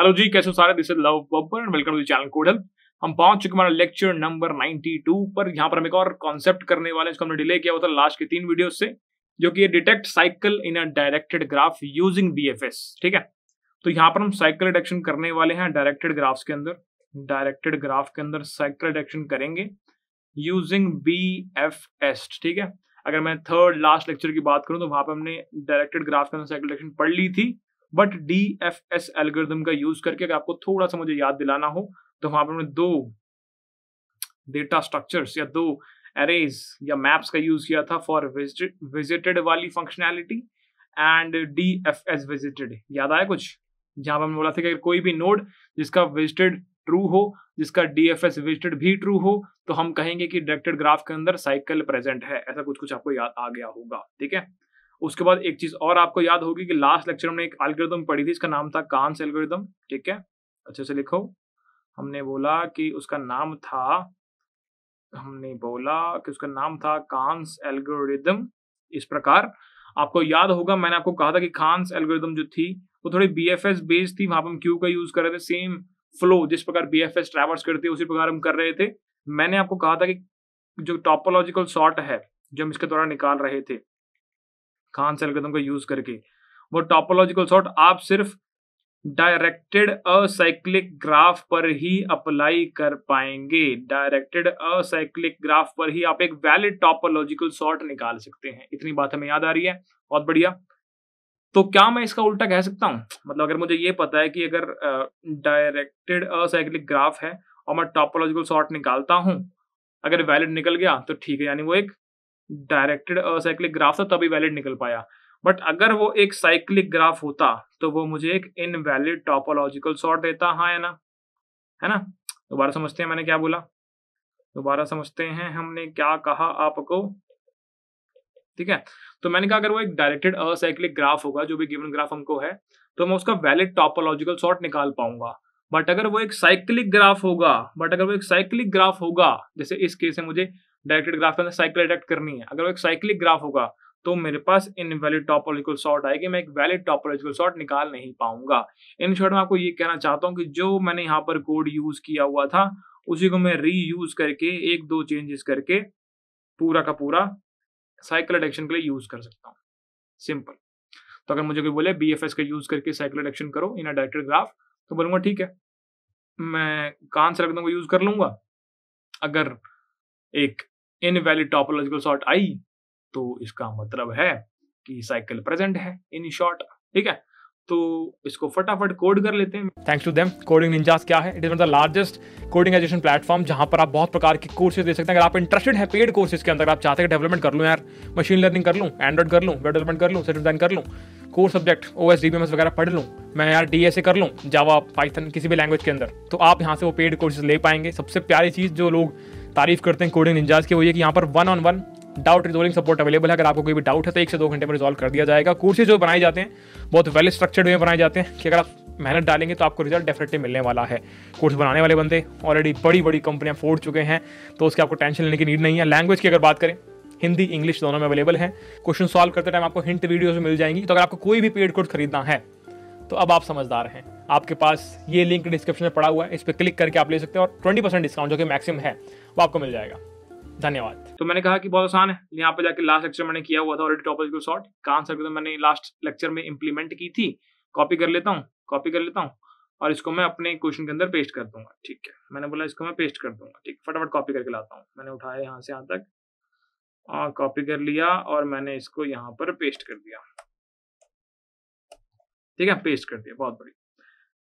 hello जी कैसे हो सारे this is Luv Babbar and welcome to channel कोडल हम पहुंच चुके हमारे लेक्चर नंबर 92 पर यहां पर हम एक और कॉन्सेप्ट करने वाले हैं इसको हमने डिले किया हुआ था लास्ट के तीन वीडियो से जो कि detect cycle in a directed graph using DFS ठीक है तो यहां पर हम साइकिल डिटेक्शन करने वाले हैं डायरेक्टेड ग्राफ्स के अंदर डायरेक्टेड ग्राफ के अंदर साइकिल डिटेक्शन करेंगे यूजिंग बी ठीक है अगर मैं थर्ड लास्ट लेक्चर की बात करूं तो वहां पर हमने डायरेक्टेड ग्राफ के अंदर साइकिल डिटेक्शन पढ़ ली थी but D F S algorithm का यूज करके अगर आपको थोड़ा सा मुझे याद दिलाना हो तो वहां पर हमने दो डेटा स्ट्रक्चर्स या दो एरेज या मैप्स का यूज किया था फॉर विजिटेड वाली functionality and D F S visited याद आया कुछ जहां पर हमने बोला था कि कोई भी नोड जिसका विजिटेड ट्रू हो जिसका डी एफ एस विजिटेड भी ट्रू हो तो हम कहेंगे कि डायरेक्टेड ग्राफ के अंदर साइकिल प्रेजेंट है ऐसा कुछ कुछ आपको याद आ गया होगा ठीक है उसके बाद एक चीज और आपको याद होगी कि लास्ट लेक्चर हमने एक एल्गोरिदम पढ़ी थी इसका नाम था कांस एल्गोरिदम ठीक है अच्छे से लिखो हमने बोला कि उसका नाम था हमने बोला कि उसका नाम था कांस एल्गोरिदम इस प्रकार आपको याद होगा मैंने आपको कहा था कि कांस एल्गोरिदम जो थी वो थोड़ी बी एफ एस बेस्ड थी वहां पर हम क्यू का यूज कर रहे थे सेम फ्लो जिस प्रकार बी एफ एस ट्रेवल्स करते उसी प्रकार हम कर रहे थे मैंने आपको कहा था कि जो टॉपोलॉजिकल सॉर्ट है जो हम इसके द्वारा निकाल रहे थे खान से अलगदम का यूज करके वो टॉपोलॉजिकल सॉर्ट आप सिर्फ डायरेक्टेड असाइक्लिक ग्राफ पर ही अप्लाई कर पाएंगे डायरेक्टेड असाइक्लिक ग्राफ पर ही आप एक वैलिड टॉपोलॉजिकल सॉर्ट निकाल सकते हैं इतनी बात हमें याद आ रही है बहुत बढ़िया तो क्या मैं इसका उल्टा कह सकता हूँ मतलब अगर मुझे ये पता है कि अगर डायरेक्टेड असाइक्लिक ग्राफ है और मैं टॉपोलॉजिकल सॉर्ट निकालता हूँ अगर वैलिड निकल गया तो ठीक है यानी वो एक डायरेक्टेड साइक्लिक ग्राफ था तभी वैलिड निकल पाया बट अगर वो एक साइक्लिक ग्राफ होता तो वो मुझे एक इनवैलिड टॉपोलॉजिकल सॉर्ट देता हाँ या ना है ना दोबारा समझते हैं मैंने क्या बोला दोबारा समझते हैं हमने क्या कहा आपको ठीक है तो मैंने कहा अगर वो एक डायरेक्टेड असाइक्लिक ग्राफ होगा जो भी गिवन ग्राफ हमको है तो मैं उसका वैलिड टॉपोलॉजिकल सॉर्ट निकाल पाऊंगा बट अगर वो एक साइक्लिक ग्राफ होगा बट अगर वो एक साइक्लिक ग्राफ होगा जैसे इस केस में मुझे डायरेक्टेड ग्राफ के अंदर साइकिल डिटेक्ट करनी है अगर वो एक साइक्लिक ग्राफ होगा तो मेरे पास इनवैलिड टॉपोलॉजिकल सॉर्ट आएगी मैं एक वैलिड टॉपोलॉजिकल सॉर्ट निकाल नहीं पाऊंगा इन शॉर्ट में आपको ये कहना चाहता हूँ कि जो मैंने यहाँ पर कोड यूज किया हुआ था उसी को मैं री यूज करके एक दो चेंजेस करके पूरा का पूरा साइकिल एडिक्शन के लिए यूज कर सकता हूँ सिंपल तो अगर मुझे कोई बोले बी एफ एस का यूज करके साइकिल एडिक्शन करो इन डायरेक्टेड ग्राफ तो बोलूंगा ठीक है मैं कान से रख दूंगा यूज कर लूंगा अगर एक इनवैलिड टॉपोलॉजिकल सॉर्ट आई तो इसका मतलब है कि साइकिल प्रेजेंट है इन शॉर्ट ठीक है तो इसको फटाफट कोड कर लेते हैं thanks to them Coding Ninjas क्या है it is one the largest coding education platform जहां पर आप बहुत प्रकार के कोर्सेज दे सकते हैं अगर आप इंटरेस्टेड है पेड कोर्सेज के अंदर आप चाहते हैं डेवलपमेंट कर लूँ यार मशीन लर्निंग कर लूँ एंड्रॉइड कर लूँ वेब डेवलपमेंट कर लूँ सेट डिजाइन कर लूँ कोर सब्जेक्ट ओ एस वगैरह पढ़ लूँ मैं यार डी कर लूँ जावा पाइथन किसी भी लैंग्वेज के अंदर तो आप यहाँ से वो पेड कोर्सेज ले पाएंगे सबसे प्यारी चीज़ जो लोग तारीफ करते हैं कोडिंग निंजाज के वो ये कि यहाँ पर one on one doubt resolving support available है अगर आपको कोई भी डाउट है तो एक से दो घंटे में रिजॉल्व कर दिया जाएगा कोर्सेज जो बनाए जाते हैं बहुत वेल स्ट्रक्चर्ड में बनाए जाते हैं कि अगर आप मेहनत डालेंगे तो आपको रिजल्ट डेफिनेटली मिलने वाला है कोर्स बनाने वाले बंदे ऑलरेडी बड़ी बड़ी कंपनियां फोड़ चुके हैं तो उसके आपको टेंशन लेने की नीड नहीं है लैंग्वेज की अगर बात करें हिंदी इंग्लिश दोनों में अवेलेबल है क्वेश्चन सॉल्व करते टाइम आपको हिंट वीडियोज मिल जाएंगी तो अगर आपको कोई भी पेड कोर्स खरीदना है तो अब आप समझदार हैं आपके पास ये लिंक डिस्क्रिप्शन में पड़ा हुआ है इस पर क्लिक करके आप ले सकते हैं और ट्वेंटी परसेंट डिस्काउंट जो कि मैक्सिमम है वो आपको मिल जाएगा धन्यवाद तो मैंने कहा कि बहुत आसान है यहाँ पे जाके लास्ट लेक्चर मैंने किया हुआ था ऑलरेडी टॉपिक को शॉर्ट कांस तो मैंने लास्ट लेक्चर में इंप्लीमेंट की थी कॉपी कर लेता हूँ कॉपी कर लेता हूँ और इसको मैं अपने क्वेश्चन के अंदर पेस्ट कर दूंगा ठीक है मैंने बोला इसको मैं पेस्ट कर दूंगा ठीक फटाफट कॉपी करके लाता हूँ मैंने उठाया यहाँ से यहाँ तक कॉपी कर लिया और मैंने इसको यहाँ पर पेस्ट कर दिया ठीक है पेस्ट कर दिया बहुत बढ़िया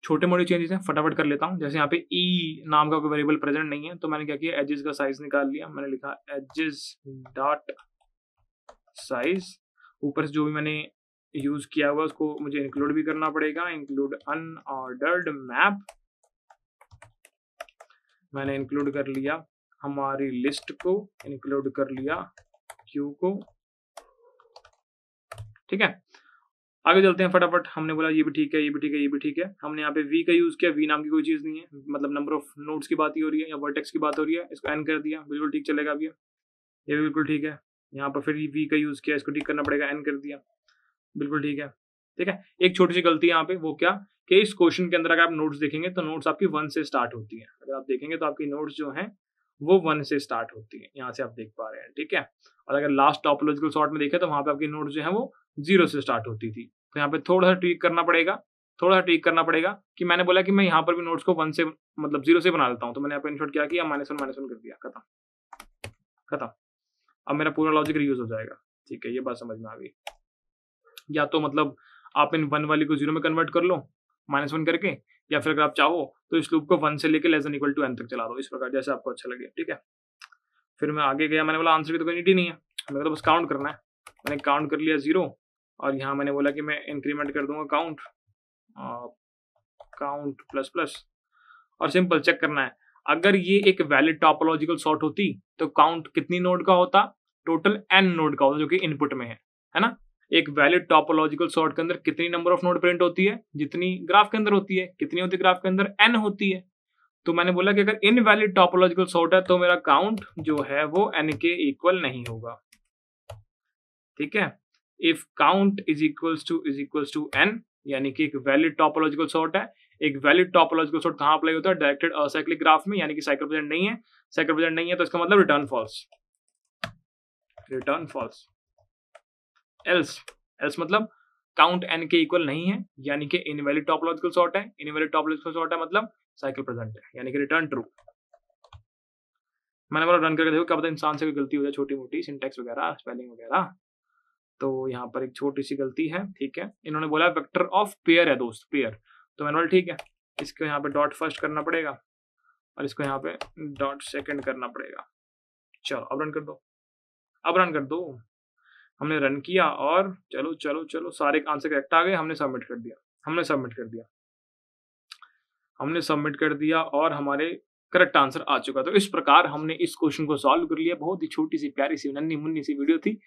छोटे मोटे चेंजेस हैं फटाफट कर लेता हूँ जैसे यहाँ पे ई e नाम का कोई वेरिएबल प्रेजेंट नहीं है तो मैंने क्या किया एजेस का साइज निकाल लिया मैंने लिखा एजेस डॉट साइज ऊपर से जो भी मैंने यूज किया हुआ उसको मुझे इंक्लूड भी करना पड़ेगा इंक्लूड अनऑर्डर्ड मैप मैंने इंक्लूड कर लिया हमारी लिस्ट को इंक्लूड कर लिया क्यू को ठीक है आगे चलते हैं फटाफट हमने बोला ये भी ठीक है ये भी ठीक है ये भी ठीक है हमने यहाँ पे वी का यूज किया वी नाम की कोई चीज नहीं है मतलब नंबर ऑफ नोट्स की बात ही हो रही है या वर्टेक्स की बात हो रही है इसको एन कर दिया बिल्कुल ठीक चलेगा अभी ये भी बिल्कुल ठीक है यहाँ पर फिर वी का यूज किया इसको ठीक करना पड़ेगा एन कर दिया बिल्कुल ठीक है ठीक है एक छोटी सी गलती यहाँ पे वो क्या कि इस क्वेश्चन के अंदर अगर आप नोट्स देखेंगे तो नोट्स आपकी वन से स्टार्ट होती है अगर आप देखेंगे तो आपकी नोट्स जो है वो वन से स्टार्ट होती है यहाँ से आप देख पा रहे हैं ठीक है और अगर लास्ट टॉपोलॉजिकल शॉर्ट में देखें तो वहाँ पे आपकी नोट जो है वो जीरो से स्टार्ट होती थी तो यहाँ पे थोड़ा सा ट्रीक करना पड़ेगा थोड़ा सा ट्रीक करना पड़ेगा कि मैंने बोला कि मैं यहाँ पर भी नोट्स को वन से मतलब जीरो से बना देता हूँ तो मैंने यहाँ पर इनशॉट क्या माइनस वन माइनस वन कर दिया खत्म खत्म अब मेरा पूरा लॉजिक रियूज हो जाएगा ठीक है ये बात समझ में आ गई या तो मतलब आप इन वन वाली को जीरो में कन्वर्ट कर लो माइनस वन करके या फिर अगर आप चाहो तो इस लूप को वन से लेकर लेस इक्वल टू एन तक चला दो इस प्रकार जैसे आपको अच्छा लगे ठीक है फिर मैं आगे गया मैंने बोला आंसर की तो कोई ही नहीं है मेरे को तो बस काउंट करना है मैंने काउंट कर लिया जीरो और यहाँ मैंने बोला कि मैं इंक्रीमेंट कर दूंगा काउंट काउंट प्लस प्लस और सिंपल चेक करना है अगर ये एक वैलिड टॉपोलॉजिकल सॉर्ट होती तो काउंट कितनी नोड का होता टोटल एन नोड का होता जो कि इनपुट में है है ना एक वैलिड टॉपोलॉजिकल सॉर्ट के अंदर कितनी नंबर ऑफ नोड प्रिंट होती है जितनी ग्राफ के अंदर होती है कितनी होती है ग्राफ के अंदर एन होती है तो मैंने बोला कि अगर इनवैलिड टॉपोलॉजिकल सॉर्ट है तो मेरा काउंट जो है वो एन के इक्वल नहीं होगा ठीक है if count is equals to is equals to N यानी कि एक वैलिड टॉपोलॉजिकल सॉर्ट है एक वैलिड टॉपोलॉजिकल सॉर्ट कहां अप्लाई होता है डायरेक्टेड असाइक्लिक ग्राफ में यानी कि साइकिल प्रेजेंट नहीं है साइकिल प्रेजेंट नहीं है तो इसका मतलब return false return false else else मतलब काउंट एन के इक्वल नहीं है यानी कि इनवैलिड टॉपोलॉजिकल सॉर्ट है इनवैलिड टॉपोलॉजिकल सॉर्ट है मतलब साइकिल प्रेजेंट है यानी कि रिटर्न ट्रू मैंने बोला रन करके देखो क्या पता इंसान से कोई गलती हो जाए छोटी मोटी सिंटेक्स वगैरह स्पेलिंग वगैरह तो यहाँ पर एक छोटी सी गलती है ठीक है इन्होंने बोला वेक्टर ऑफ पेयर है दोस्त पेयर तो मैंने बोला ठीक है इसको यहाँ पे डॉट फर्स्ट करना पड़ेगा और इसको यहाँ पे डॉट सेकंड करना पड़ेगा चलो अब रन कर दो अब रन कर दो हमने रन किया और चलो चलो चलो सारे आंसर करेक्ट आ गए हमने सबमिट कर दिया हमने सबमिट कर दिया हमने सबमिट कर दिया और हमारे करेक्ट आंसर आ चुका तो इस प्रकार हमने इस क्वेश्चन को सॉल्व कर लिया बहुत ही छोटी सी प्यारी सी नन्नी मुन्नी सी वीडियो थी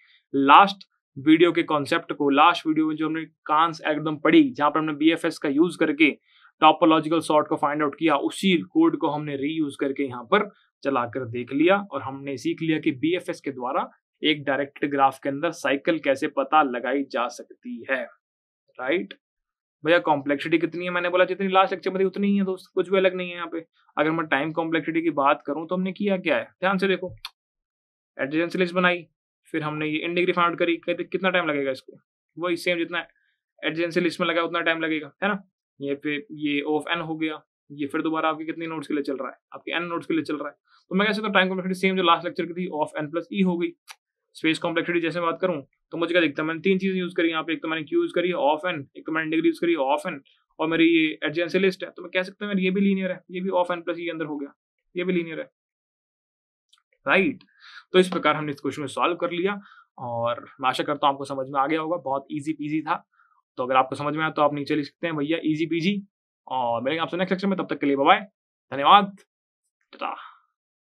लास्ट वीडियो के कॉन्सेप्ट को लास्ट वीडियो में जो हमने कांस एकदम पढ़ी जहां पर हमने बी का यूज करके टॉपोलॉजिकल शॉर्ट को फाइंड आउट किया उसी कोड को हमने रीयूज करके यहाँ पर चलाकर देख लिया और हमने सीख लिया कि बी के द्वारा एक डायरेक्टेड ग्राफ के अंदर साइकिल कैसे पता लगाई जा सकती है राइट भैया कॉम्प्लेक्सिटी कितनी है मैंने बोला जितनी लास्ट लेक्चर में थी उतनी ही है दोस्त कुछ भी अलग नहीं है यहाँ पे अगर मैं टाइम कॉम्प्लेक्सिटी की बात करूं तो हमने किया क्या है ध्यान से देखो एडजेंसी लिस्ट बनाई फिर हमने ये डिग्री फाइंड आउट करी कहते कितना टाइम लगेगा इसको वही सेम जितना एडजेंसी लिस्ट में लगा उतना टाइम लगेगा है ना ये पे ये ऑफ एन हो गया ये फिर दोबारा आपके कितने नोट्स के लिए चल रहा है आपके एन नोट्स के लिए चल रहा है तो मैं कैसे तो टाइम कॉम्प्लेक्सिटी सेम जो लास्ट लेक्चर की थी ऑफ एन प्लस ई हो गई स्पेस कॉम्प्लेक्सिटी जैसे बात करूँ तो मुझे क्या दिखता तो है मैंने तीन चीज़ें यूज़ करी यहाँ पे एक तो मैंने क्यू यूज़ करी ऑफ एन एक तो मैंने डिग्री यूज़ करी ऑफ एन और मेरी ये एडजेंसी लिस्ट है तो मैं कह सकता हूँ मेरी ये भी लीनियर है ये भी ऑफ एन प्लस ई अंदर हो गया ये भी लीनियर है राइट तो इस प्रकार हमने इस क्वेश्चन को सॉल्व कर लिया और मैं आशा करता हूँ आपको समझ में आ गया होगा बहुत ईजी पीजी था तो अगर आपको समझ में आया तो आप नीचे लिख सकते हैं भैया ईजी पीजी और मिलेंगे आपसे नेक्स्ट सेक्शन में तब तक के लिए बाय धन्यवाद